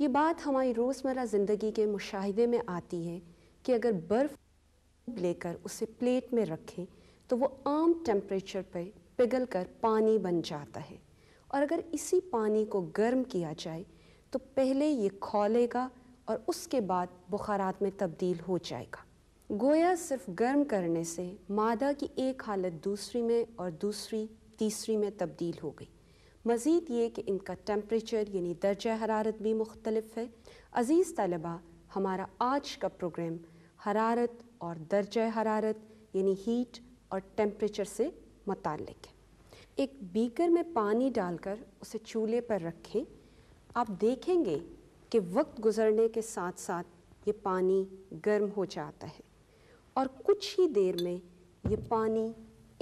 ये बात हमारी रोज़मर्रा ज़िंदगी के मुशाहदे में आती है कि अगर बर्फ़ लेकर उसे प्लेट में रखें तो वो आम टेम्परेचर पर पिघल कर पानी बन जाता है और अगर इसी पानी को गर्म किया जाए तो पहले ये खोलेगा और उसके बाद बुखारात में तब्दील हो जाएगा गोया सिर्फ गर्म करने से मादा की एक हालत दूसरी में और दूसरी तीसरी में तब्दील हो गई मज़ीद ये कि इनका टेम्परेचर यानी दर्ज हरारत भी मुख्तलफ है अज़ीज़ तलबा हमारा आज का प्रोग्राम हरारत और दर्ज हरारत यानी हीट और टेम्परेचर से मतलब है एक बीकर में पानी डालकर उसे चूल्हे पर रखें आप देखेंगे कि वक्त गुजरने के साथ साथ ये पानी गर्म हो जाता है और कुछ ही देर में ये पानी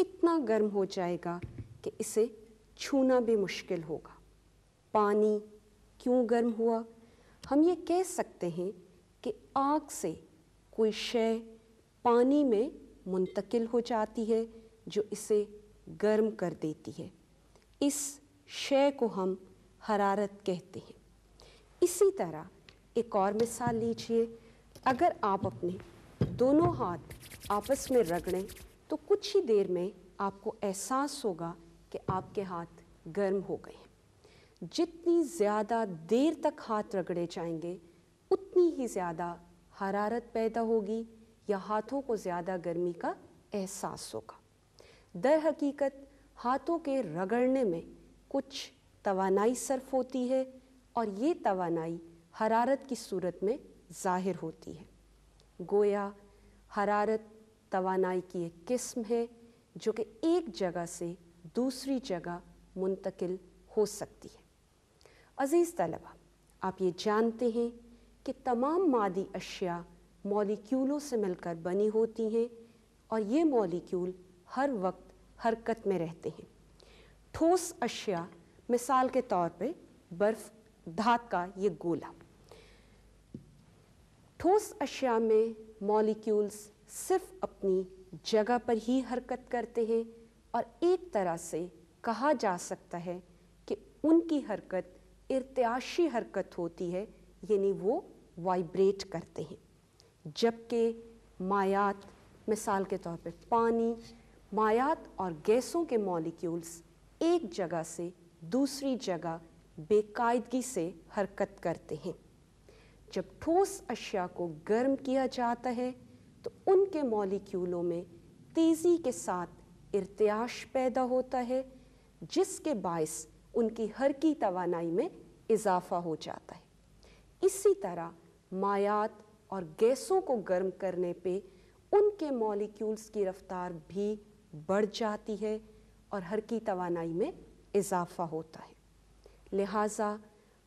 इतना गर्म हो जाएगा कि इसे छूना भी मुश्किल होगा पानी क्यों गर्म हुआ हम ये कह सकते हैं कि आग से कोई शय पानी में मुंतकिल हो जाती है जो इसे गर्म कर देती है इस शय को हम हरारत कहते हैं इसी तरह एक और मिसाल लीजिए अगर आप अपने दोनों हाथ आपस में रगड़ें तो कुछ ही देर में आपको एहसास होगा कि आपके हाथ गर्म हो गए हैं जितनी ज़्यादा देर तक हाथ रगड़े जाएंगे उतनी ही ज़्यादा हरारत पैदा होगी या हाथों को ज़्यादा गर्मी का एहसास होगा दर हकीकत हाथों के रगड़ने में कुछ तवानाई सर्फ होती है और ये तवानाई हरारत की सूरत में ज़ाहिर होती है गोया हरारत तवानाई की एक किस्म है जो कि एक जगह से दूसरी जगह मुंतकिल हो सकती है अज़ीज़ तलबा आप ये जानते हैं कि तमाम मादी अशिया मॉलिक्यूलों से मिलकर बनी होती हैं और ये मॉलिक्यूल हर वक्त हरकत में रहते हैं ठोस अशिया मिसाल के तौर पे बर्फ़ धात का ये गोला ठोस अशिया में मॉलिक्यूल्स सिर्फ अपनी जगह पर ही हरकत करते हैं और एक तरह से कहा जा सकता है कि उनकी हरकत इर्त्याशी हरकत होती है यानी वो वाइब्रेट करते हैं जबकि मायात मिसाल के तौर पे पानी मायात और गैसों के मॉलिक्यूल्स एक जगह से दूसरी जगह बेकायदगी से हरकत करते हैं जब ठोस अशिया को गर्म किया जाता है तो उनके मॉलिक्यूलों में तेज़ी के साथ इर्त्याश पैदा होता है जिसके बायस उनकी हर की तोानाई में इजाफा हो जाता है इसी तरह मायात और गैसों को गर्म करने पे उनके मॉलिक्यूल्स की रफ्तार भी बढ़ जाती है और हर की तोानाई में इजाफा होता है लिहाजा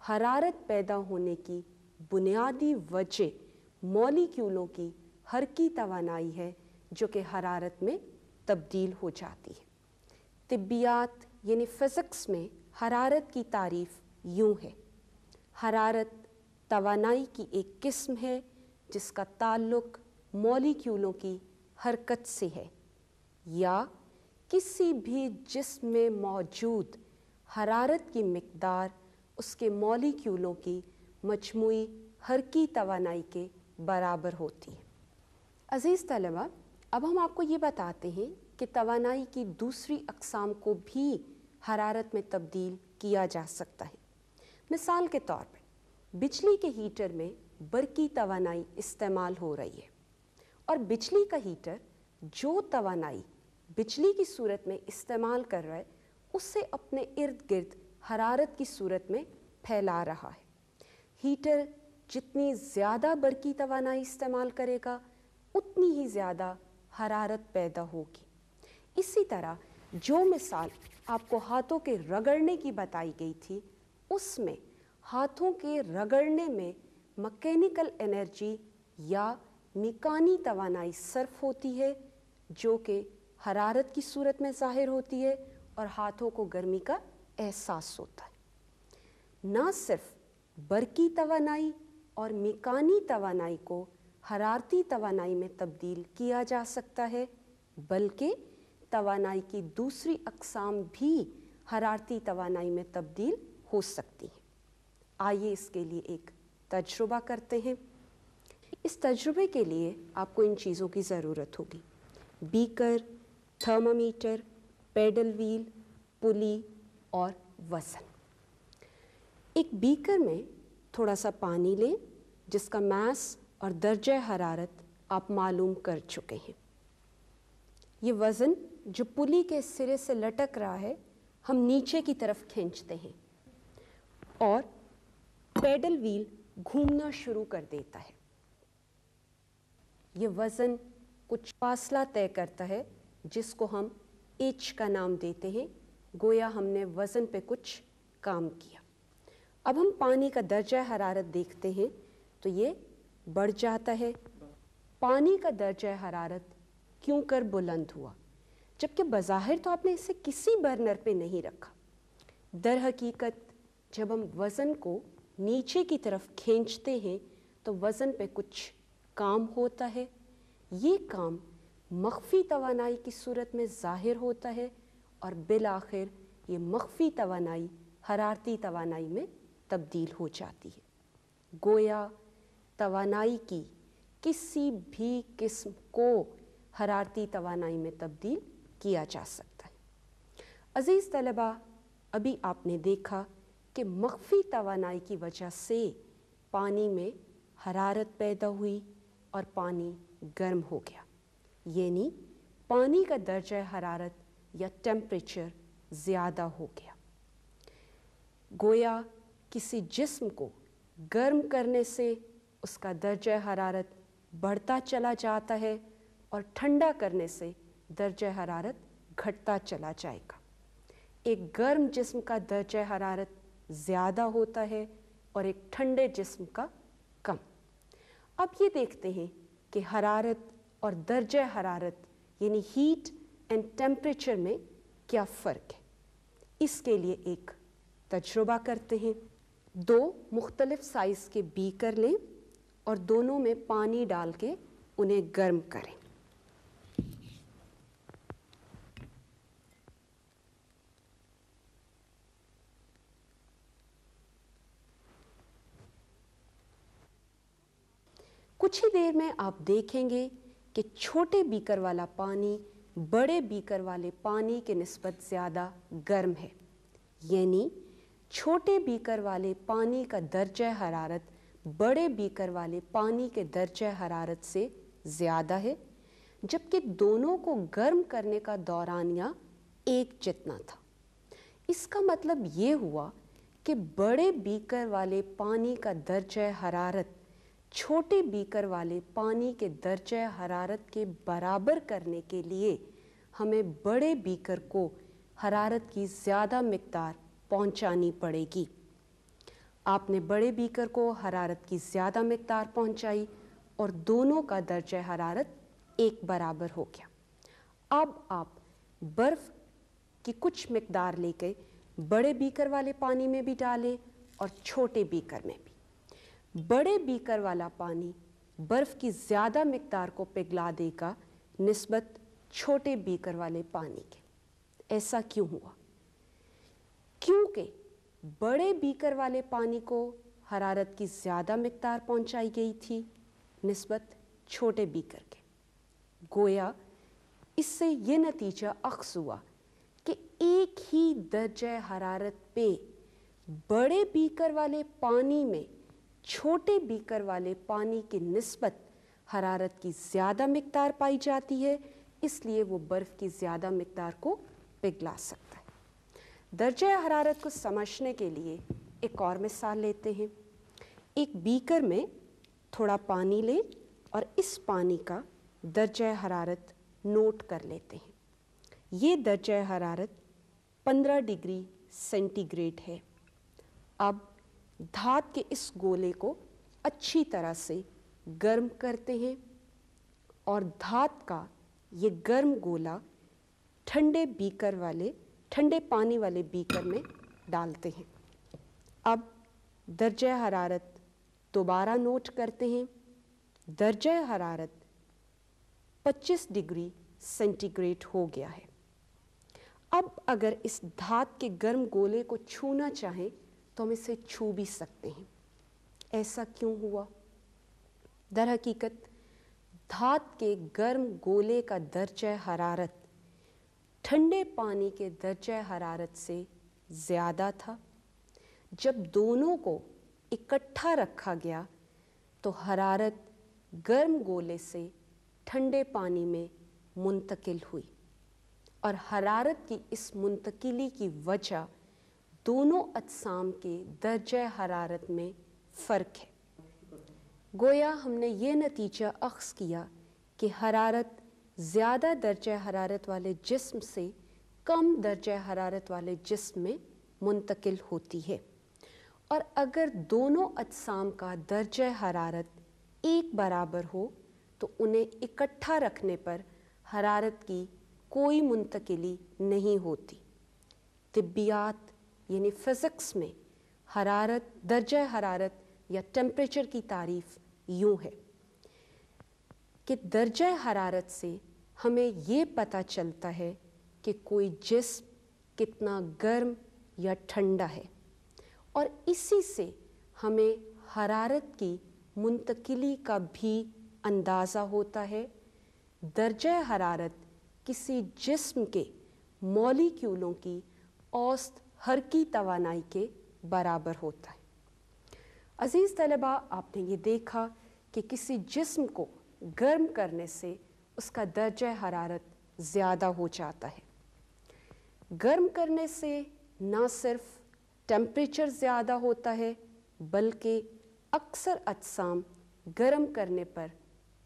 हरारत पैदा होने की बुनियादी वजह मॉलिक्यूलों की हर की तोानाई है जो कि हरारत में तब्दील हो जाती है तिब्बियात यानी फ़िज़िक्स में हरारत की तारीफ यूँ है हरारत तोानाई की एक किस्म है जिसका ताल्लुक मॉलिक्यूलों की हरकत से है या किसी भी जिस्म में मौजूद हरारत की मकदार उसके मॉलिक्यूलों की मजमू हरकी तोानाई के बराबर होती है अज़ीज़ तलबा अब हम आपको ये बताते हैं कि तोानाई की दूसरी अकसाम को भी हरारत में तब्दील किया जा सकता है मिसाल के तौर पर बिजली के हीटर में बरकी तोानाई इस्तेमाल हो रही है और बिजली का हीटर जो तोानाई बिजली की सूरत में इस्तेमाल कर रहा है उससे अपने इर्द गिर्द हरारत की सूरत में फैला रहा है हीटर जितनी ज़्यादा बरकी तोानाई इस्तेमाल करेगा उतनी ही ज़्यादा हरारत पैदा होगी इसी तरह जो मिसाल आपको हाथों के रगड़ने की बताई गई थी उसमें हाथों के रगड़ने में मकैनिकल एनर्जी या मिकानी तोानाई सर्फ होती है जो कि हरारत की सूरत में ज़ाहिर होती है और हाथों को गर्मी का एहसास होता है ना सिर्फ बरकी तोानाई और मिकानी तोानाई को हरारती तोानाई में तब्दील किया जा सकता है बल्कि तोानाई की दूसरी अकसाम भी हरारती तवानाई में तब्दील हो सकती हैं आइए इसके लिए एक तजुर्बा करते हैं इस तजुर्बे के लिए आपको इन चीज़ों की ज़रूरत होगी beaker thermometer pedal wheel pulley और वज़न एक बीकर में थोड़ा सा पानी लें जिसका मास और दर्ज हरारत आप मालूम कर चुके हैं ये वज़न जो पुली के सिरे से लटक रहा है हम नीचे की तरफ खींचते हैं और पैडल व्हील घूमना शुरू कर देता है ये वज़न कुछ फासला तय करता है जिसको हम एच का नाम देते हैं गोया हमने वज़न पे कुछ काम किया अब हम पानी का दर्जा हरारत देखते हैं तो ये बढ़ जाता है पानी का दर्ज हरारत क्यों कर बुलंद हुआ जबकि बाहिर तो आपने इसे किसी बर्नर पे नहीं रखा दर हकीकत जब हम वज़न को नीचे की तरफ खींचते हैं तो वज़न पे कुछ काम होता है ये काम मख्फी तोानाई की सूरत में ज़ाहिर होता है और बिल आखिर ये मख्फी तोानाई हरारती तोानाई में तब्दील हो जाती है गोया तवानाई की किसी भी किस्म को हरारती तवानाई में तब्दील किया जा सकता है अज़ीज़ तलबा अभी आपने देखा कि मख्फी तवानाई की वजह से पानी में हरारत पैदा हुई और पानी गर्म हो गया यानी पानी का दर्ज हरारत या टेम्परेचर ज़्यादा हो गया गोया किसी जिस्म को गर्म करने से उसका दर्ज हरारत बढ़ता चला जाता है और ठंडा करने से दर्ज हरारत घटता चला जाएगा एक गर्म जिस्म का दर्ज हरारत ज़्यादा होता है और एक ठंडे जिस्म का कम अब ये देखते हैं कि हरारत और दर्ज हरारत यानी हीट एंड टेम्परेचर में क्या फ़र्क है इसके लिए एक तजुर्बा करते हैं दो मुख्तलिफ़ साइज़ के बीकर लें और दोनों में पानी डाल के उन्हें गर्म करें कुछ ही देर में आप देखेंगे कि छोटे बीकर वाला पानी बड़े बीकर वाले पानी के नस्बत ज़्यादा गर्म है यानी छोटे बीकर वाले पानी का दर्ज हरारत बड़े बीकर वाले पानी के दर्ज हरारत से ज़्यादा है जबकि दोनों को गर्म करने का दौरानिया एक जितना था इसका मतलब ये हुआ कि बड़े बीकर वाले पानी का दर्ज हरारत छोटे बीकर वाले पानी के दर्ज हरारत के बराबर करने के लिए हमें बड़े बीकर को हरारत की ज़्यादा मकदार पहुँचानी पड़ेगी आपने बड़े बीकर को हरारत की ज़्यादा मकदार पहुँचाई और दोनों का दर्ज हरारत एक बराबर हो गया अब आप बर्फ़ की कुछ मकदार लेके बड़े बीकर वाले पानी में भी डालें और छोटे बीकर में भी बड़े बीकर वाला पानी बर्फ़ की ज़्यादा मकदार को पिघला देगा नस्बत छोटे बीकर वाले पानी के ऐसा क्यों हुआ क्योंकि बड़े बीकर वाले पानी को हरारत की ज़्यादा मकदार पहुँचाई गई थी नस्बत छोटे बीकर के गोया इससे ये नतीजा अक्स हुआ कि एक ही दर्ज हरारत पे बड़े बीकर वाले पानी में छोटे बीकर वाले पानी के नस्बत हरारत की ज़्यादा मकदार पाई जाती है इसलिए वो बर्फ़ की ज़्यादा मकदार को पिघला सकता है दर्ज हरारत को समझने के लिए एक और मिसाल लेते हैं एक बीकर में थोड़ा पानी लें और इस पानी का दर्ज हरारत नोट कर लेते हैं ये दर्ज हरारत 15 डिग्री सेंटीग्रेड है अब धात के इस गोले को अच्छी तरह से गर्म करते हैं और धात का ये गर्म गोला ठंडे बीकर वाले ठंडे पानी वाले बीकर में डालते हैं अब दर्ज हरारत दोबारा नोट करते हैं दर्ज हरारत 25 डिग्री सेंटीग्रेड हो गया है अब अगर इस धात के गर्म गोले को छूना चाहें तो हम इसे छू भी सकते हैं ऐसा क्यों हुआ दर हकीकत धात के गर्म गोले का दर्ज हरारत ठंडे पानी के दर्ज हरारत से ज़्यादा था जब दोनों को इकट्ठा रखा गया तो हरारत गर्म गोले से ठंडे पानी में मुंतकिल हुई और हरारत की इस मुंतकिली की वजह दोनों अजसाम के दर्ज हरारत में फ़र्क है गोया हमने ये नतीजा अक्स किया कि हरारत ज़्यादा दर्ज हरारत वाले जिस्म से कम दर्ज हरारत वाले जिस्म में मुंतकिल होती है और अगर दोनों अजसाम का दर्ज हरारत एक बराबर हो तो उन्हें इकट्ठा रखने पर हरारत की कोई मुंतकली नहीं होती तिब्बियात यानी फ़िज़िक्स में हरारत दर्ज हरारत या टेम्परेचर की तारीफ़ यूँ है कि दर्ज हरारत से हमें ये पता चलता है कि कोई जिस्म कितना गर्म या ठंडा है और इसी से हमें हरारत की मुंतकिली का भी अंदाज़ा होता है दर्ज हरारत किसी जिस्म के मॉलिक्यूलों की औस्त हर की तोानाई के बराबर होता है अज़ीज़ तलबा आपने ये देखा कि किसी जिस्म को गर्म करने से उसका दर्ज हरारत ज़्यादा हो जाता है गर्म करने से ना सिर्फ टेम्परेचर ज़्यादा होता है बल्कि अक्सर अजसाम गर्म करने पर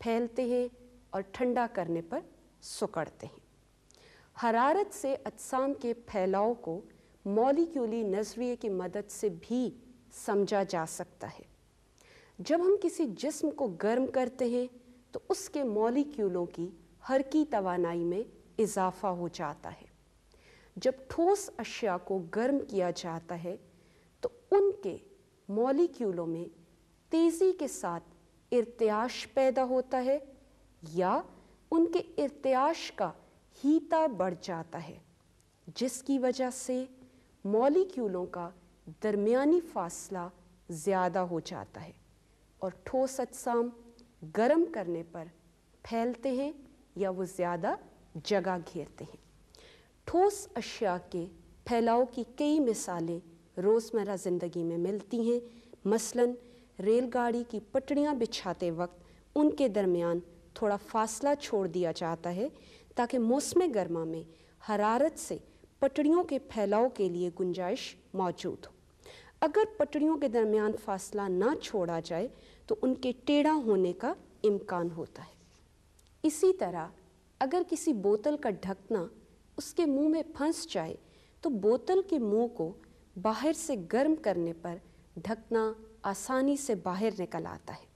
फैलते हैं और ठंडा करने पर सुकड़ते हैं हरारत से अजसाम के फैलाव को मॉलिक्यूली नजरिए की मदद से भी समझा जा सकता है जब हम किसी जिस्म को गर्म करते हैं तो उसके मॉलिक्यूलों की हर की तवानाई में इजाफा हो जाता है जब ठोस अशिया को गर्म किया जाता है तो उनके मॉलिक्यूलों में तेज़ी के साथ इर्त्याश पैदा होता है या उनके इर्त्याश का हीता बढ़ जाता है जिसकी वजह से मॉलिक्यूलों का दरमियानी फासला ज़्यादा हो जाता है और ठोस अजसाम गर्म करने पर फैलते हैं या वो ज़्यादा जगह घेरते हैं ठोस अशिया के फैलाव की कई मिसालें रोज़मर्रा ज़िंदगी में मिलती हैं मसलन रेलगाड़ी की पटड़ियाँ बिछाते वक्त उनके दरमियान थोड़ा फासला छोड़ दिया जाता है ताकि मौसम गर्मा में हरारत से पटड़ियों के फैलाव के लिए गुंजाइश मौजूद हो अगर पटड़ियों के दरमियान फासला ना छोड़ा जाए तो उनके टेढ़ा होने का इम्कान होता है इसी तरह अगर किसी बोतल का ढकना उसके मुंह में फंस जाए तो बोतल के मुंह को बाहर से गर्म करने पर ढकना आसानी से बाहर निकल आता है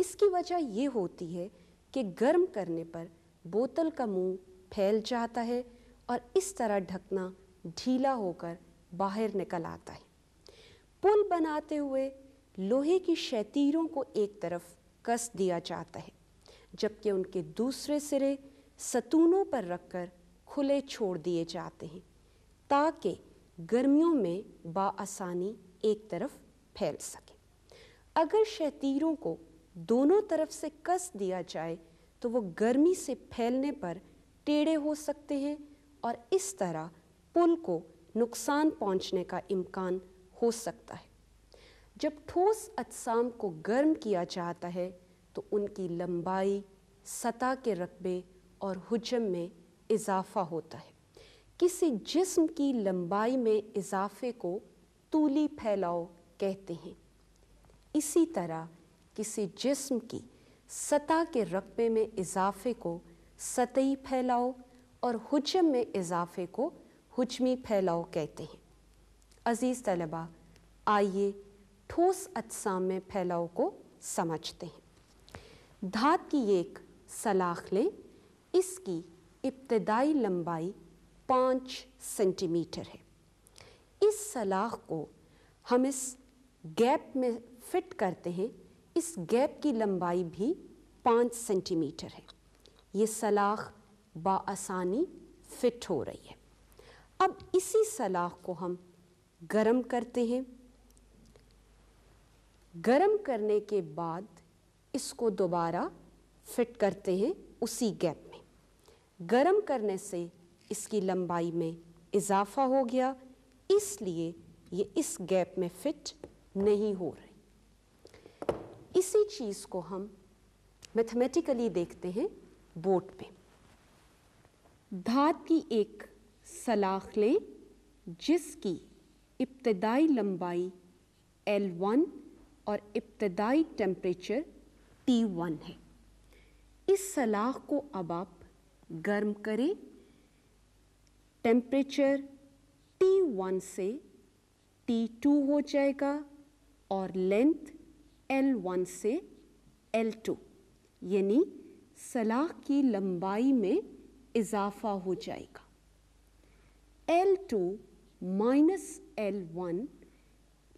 इसकी वजह ये होती है कि गर्म करने पर बोतल का मुंह फैल जाता है और इस तरह ढकना ढीला होकर बाहर निकल आता है पुल बनाते हुए लोहे की शैतीरों को एक तरफ कस दिया जाता है जबकि उनके दूसरे सिरे सतूनों पर रखकर खुले छोड़ दिए जाते हैं ताकि गर्मियों में बासानी एक तरफ फैल सके अगर शैतीरों को दोनों तरफ से कस दिया जाए तो वो गर्मी से फैलने पर टेढ़े हो सकते हैं और इस तरह पुल को नुकसान पहुंचने का इम्कान हो सकता है जब ठोस अजसाम को गर्म किया जाता है तो उनकी लंबाई सतह के रकबे और हजम में इजाफा होता है किसी जिस्म की लंबाई में इजाफे को तूली फैलाओ कहते हैं इसी तरह किसी जिस्म की सतह के रकबे में इजाफे को सतही फैलाओ और हजम में इजाफे को हजमी फैलाओ कहते हैं अज़ीज़ तलबा आइए ठोस अजसाम में फैलाव को समझते हैं धात की एक सलाख लें इसकी इब्तदाई लंबाई पाँच सेंटीमीटर है इस सलाख को हम इस गैप में फिट करते हैं इस गैप की लंबाई भी पाँच सेंटीमीटर है ये सलाख बासानी फिट हो रही है अब इसी सलाख को हम गर्म करते हैं गर्म करने के बाद इसको दोबारा फिट करते हैं उसी गैप में गर्म करने से इसकी लंबाई में इजाफा हो गया इसलिए ये इस गैप में फिट नहीं हो रही इसी चीज़ को हम मैथमेटिकली देखते हैं बोट पे धात की एक सलाख लें जिसकी इब्तदाई लंबाई L1 और इब्तदाई टेम्परेचर T1 है इस सलाख को अब आप गर्म करें टेम्परेचर T1 से T2 हो जाएगा और लेंथ L1 से L2 यानी सलाख की लंबाई में इजाफा हो जाएगा L2 माइनस एल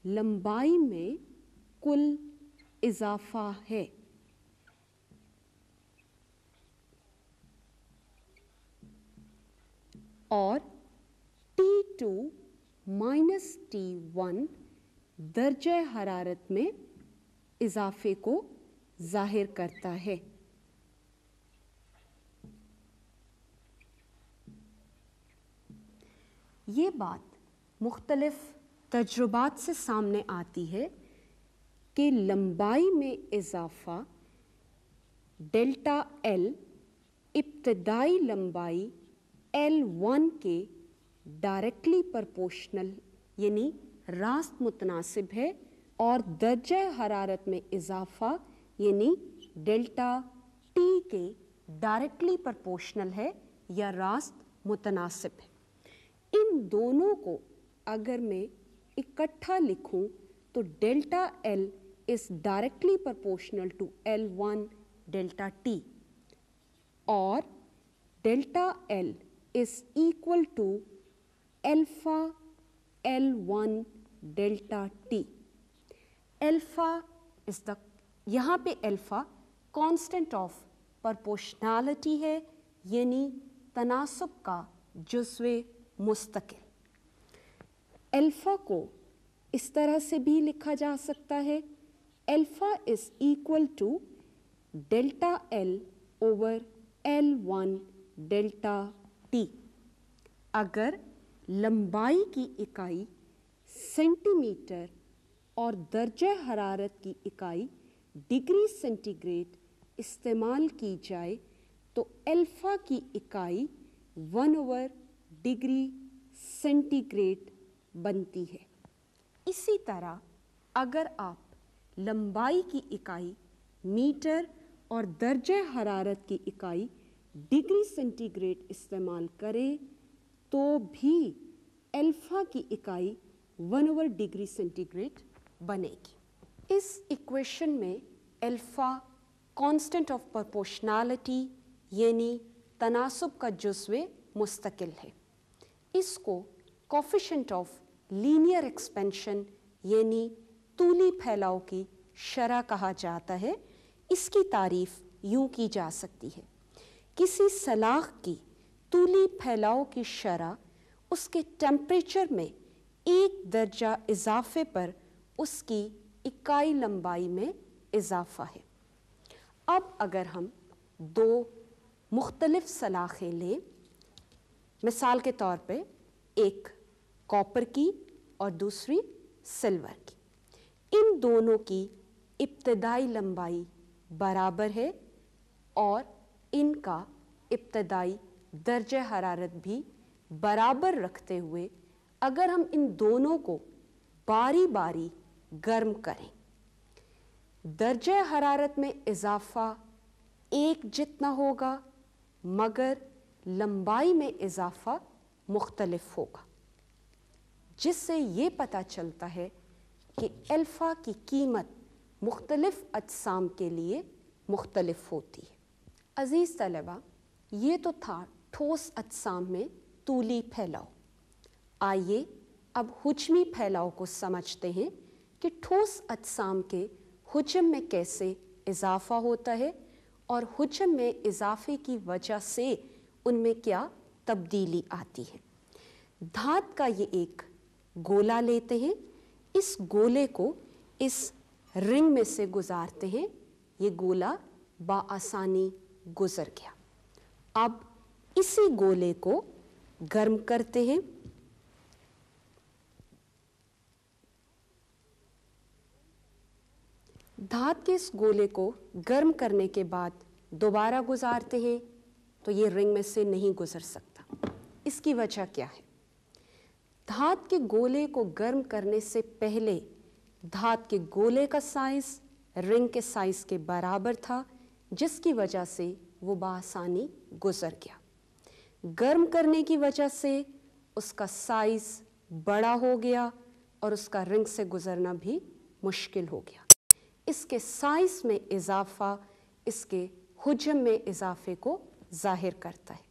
लंबाई में कुल इजाफा है और T2 to minus T one दर्ज हरारत में इजाफे को जाहिर करता है ये बात मुख्तलफ़ तजुर्बात से सामने आती है के लंबाई में इजाफा डेल्टा एल इब्तदाई लंबाई एल वन के डायरेक्टली प्रपोशनल यानी रास्त मुतनासिब है और दर्ज हरारत में इजाफा यानी डेल्टा टी के डायरेक्टली प्रपोशनल है या रास्त मुतनासिब है इन दोनों को अगर मैं इकट्ठा लिखूं तो delta L is directly proportional to L1 delta T or delta L is equal to alpha L1 delta T. Alpha is the, यहाँ पे alpha constant of proportionality है यानी तनासब का जुज्व मुस्तकिल अल्फ़ा को इस तरह से भी लिखा जा सकता है alpha is equal to delta L over L1 delta T. अगर लंबाई की इकाई सेंटीमीटर और दर्ज हरारत की इकाई डिग्री सेंटीग्रेड इस्तेमाल की जाए तो अल्फ़ा की इकाई वन ओवर डिग्री सेंटीग्रेड बनती है इसी तरह अगर आप लंबाई की इकाई मीटर और दर्ज हरारत की इकाई डिग्री सेंटीग्रेड इस्तेमाल करें तो भी अल्फ़ा की इकाई वन ओवर डिग्री सेंटीग्रेड बनेगी इस इक्वेशन में अल्फ़ा कांस्टेंट ऑफ प्रोपोर्शनैलिटी यानी तनासब का जज्व मुस्तकिल है इसको कॉफिशेंट ऑफ लीनियर एक्सपेंशन यानी तूली फैलाव की शरा कहा जाता है इसकी तारीफ यूं की जा सकती है किसी सलाख की तूली फैलाव की शरह उसके टेम्परेचर में एक दर्जा इजाफे पर उसकी इकाई लंबाई में इजाफा है अब अगर हम दो मुख्तलफ़ सलाखें लें मिसाल के तौर पे एक कॉपर की और दूसरी सिल्वर की इन दोनों की इब्तदाई लंबाई बराबर है और इनका इब्तदाई दर्ज हरारत भी बराबर रखते हुए अगर हम इन दोनों को बारी बारी गर्म करें दर्ज हरारत में इजाफा एक जितना होगा मगर लंबाई में इजाफा मुख्तलफ होगा जिससे ये पता चलता है कि अल्फ़ा की कीमत मुख्तलफ़ अजसाम के लिए मुख्तलिफ होती है अज़ीज़ तलबा ये तो था ठोस अजसाम में तूली फैलाओ आइए अब हुजमी फैलाओ को समझते हैं कि ठोस अजसाम के हुजम में कैसे इजाफा होता है और हुजम में इजाफे की वजह से उनमें क्या तब्दीली आती है धात का ये एक गोला लेते हैं इस गोले को इस रिंग में से गुजारते हैं ये गोला बासानी गुजर गया अब इसी गोले को गर्म करते हैं धात के इस गोले को गर्म करने के बाद दोबारा गुजारते हैं तो ये रिंग में से नहीं गुजर सकता इसकी वजह क्या है धात के गोले को गर्म करने से पहले धात के गोले का साइज रिंग के साइज के बराबर था जिसकी वजह से वो बासानी गुजर गया गर्म करने की वजह से उसका साइज बड़ा हो गया और उसका रिंग से गुजरना भी मुश्किल हो गया इसके साइज में इजाफा इसके हजम में इजाफे को जाहिर करता है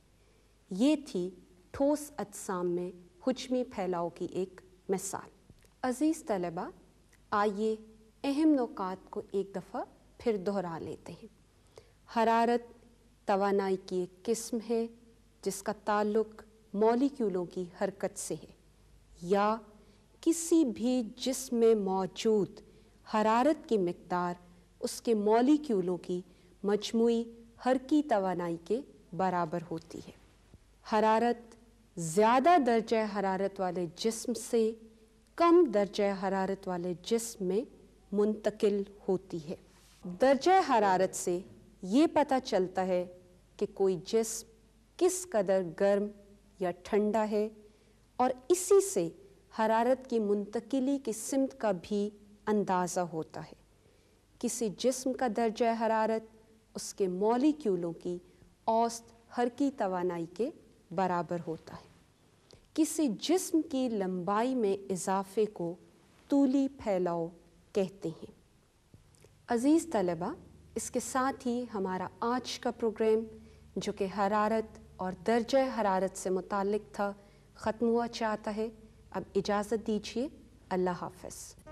ये थी ठोस अजसाम में हजमी फैलाव की एक मिसाल अज़ीज़ तलबा आइए अहम नुकात को एक दफ़ा फिर दोहरा लेते हैं हरारत तोानाई की एक किस्म है जिसका ताल्लुक मॉलिक्यूलों की हरकत से है या किसी भी जिसम में मौजूद हरारत की मकदार उसके मॉलिक्यूलों की मजमू हर की तोानाई के बराबर होती है हरारत ज़्यादा दर्ज हरारत वाले जिस्म से कम दर्ज हरारत वाले जिस्म में मुंतकिल होती है दर्ज हरारत से ये पता चलता है कि कोई जिस्म किस कदर गर्म या ठंडा है और इसी से हरारत की मुंतकिली की सिमत का भी अंदाज़ा होता है किसी जिस्म का दर्ज हरारत उसके मॉलिक्यूलों की औस्त हर की तोानाई के बराबर होता है किसी जिस्म की लंबाई में इजाफे को तूली फैलाओ कहते हैं अज़ीज़ तलबा इसके साथ ही हमारा आज का प्रोग्राम जो कि हरारत और दर्ज हरारत से मुतल था ख़त्म हुआ चाहता है अब इजाज़त दीजिए अल्लाह हाफ़